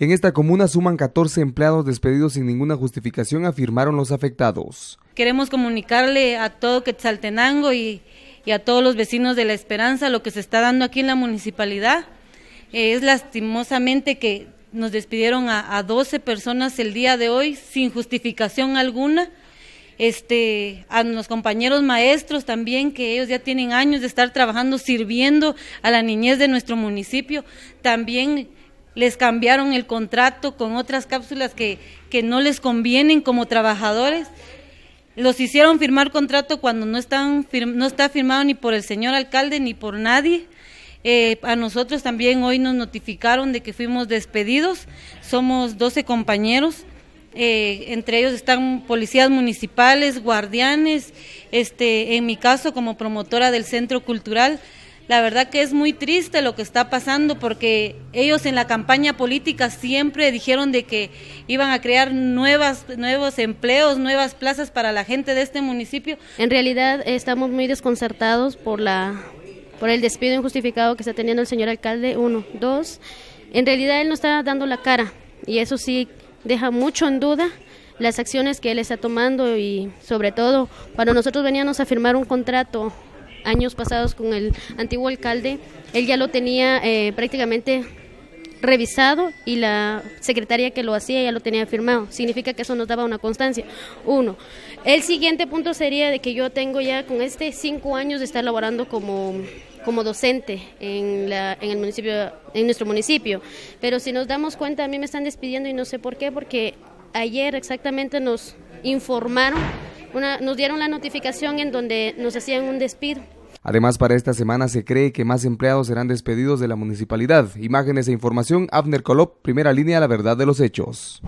En esta comuna suman 14 empleados despedidos sin ninguna justificación, afirmaron los afectados. Queremos comunicarle a todo Quetzaltenango y, a todos los vecinos de La Esperanza lo que se está dando aquí en la municipalidad. Eh, es lastimosamente que nos despidieron a, a 12 personas el día de hoy sin justificación alguna este, a los compañeros maestros también, que ellos ya tienen años de estar trabajando, sirviendo a la niñez de nuestro municipio. También les cambiaron el contrato con otras cápsulas que, no les convienen como trabajadores, los hicieron firmar contrato cuando no, están, no está firmado ni por el señor alcalde ni por nadie. Eh, a nosotros también hoy nos notificaron de que fuimos despedidos, somos 12 compañeros. Eh, entre ellos están policías municipales, guardianes, este, en mi caso como promotora del centro cultural, la verdad que es muy triste lo que está pasando porque ellos en la campaña política siempre dijeron de que iban a crear nuevas, nuevos empleos, nuevas plazas para la gente de este municipio. En realidad estamos muy desconcertados por la por el despido injustificado que está teniendo el señor alcalde, uno. Dos, en realidad él no está dando la cara y eso sí deja mucho en duda las acciones que él está tomando y sobre todo cuando nosotros veníamos a firmar un contrato años pasados con el antiguo alcalde, él ya lo tenía eh, prácticamente revisado y la secretaria que lo hacía ya lo tenía firmado. Significa que eso nos daba una constancia. Uno. El siguiente punto sería de que yo tengo ya con este cinco años de estar laborando como como docente en, la, en el municipio en nuestro municipio pero si nos damos cuenta a mí me están despidiendo y no sé por qué porque ayer exactamente nos informaron nos dieron la notificación en donde nos hacían un despido. Además, para esta semana se cree que más empleados serán despedidos de la municipalidad. Imágenes e información, Abner Colop, primera línea, la verdad de los hechos.